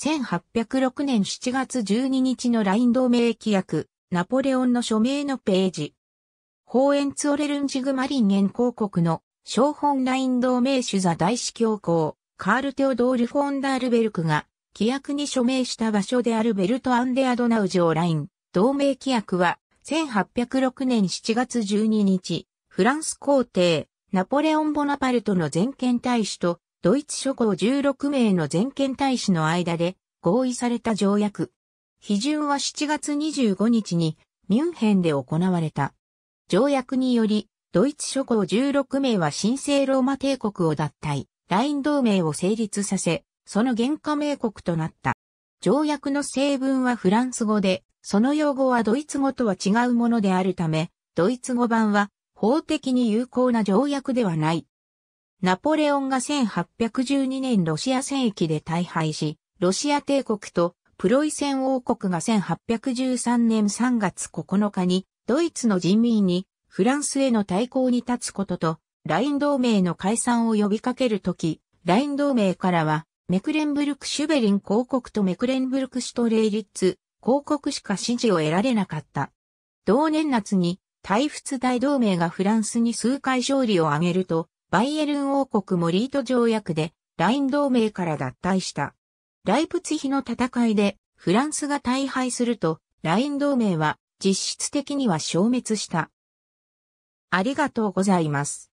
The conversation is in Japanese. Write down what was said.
1806年7月12日のライン同盟規約、ナポレオンの署名のページ。ホーエンツオレルンジグマリンゲン公国の小本ライン同盟主座大司教皇、カール・テオドール・フォンダールベルクが、規約に署名した場所であるベルト・アンデ・アドナウジオライン、同盟規約は、1806年7月12日、フランス皇帝、ナポレオン・ボナパルトの全権大使と、ドイツ諸侯16名の全権大使の間で合意された条約。批准は7月25日にミュンヘンで行われた。条約により、ドイツ諸侯16名は神聖ローマ帝国を脱退、ライン同盟を成立させ、その原加盟国となった。条約の成分はフランス語で、その用語はドイツ語とは違うものであるため、ドイツ語版は法的に有効な条約ではない。ナポレオンが1812年ロシア戦役で大敗し、ロシア帝国とプロイセン王国が1813年3月9日にドイツの人民にフランスへの対抗に立つことと、ライン同盟の解散を呼びかけるとき、ライン同盟からは、メクレンブルクシュベリン公国とメクレンブルクシュトレイリッツ公国しか支持を得られなかった。同年夏に、大仏大同盟がフランスに数回勝利を挙げると、バイエルン王国モリート条約でライン同盟から脱退した。ライプツヒの戦いでフランスが大敗するとライン同盟は実質的には消滅した。ありがとうございます。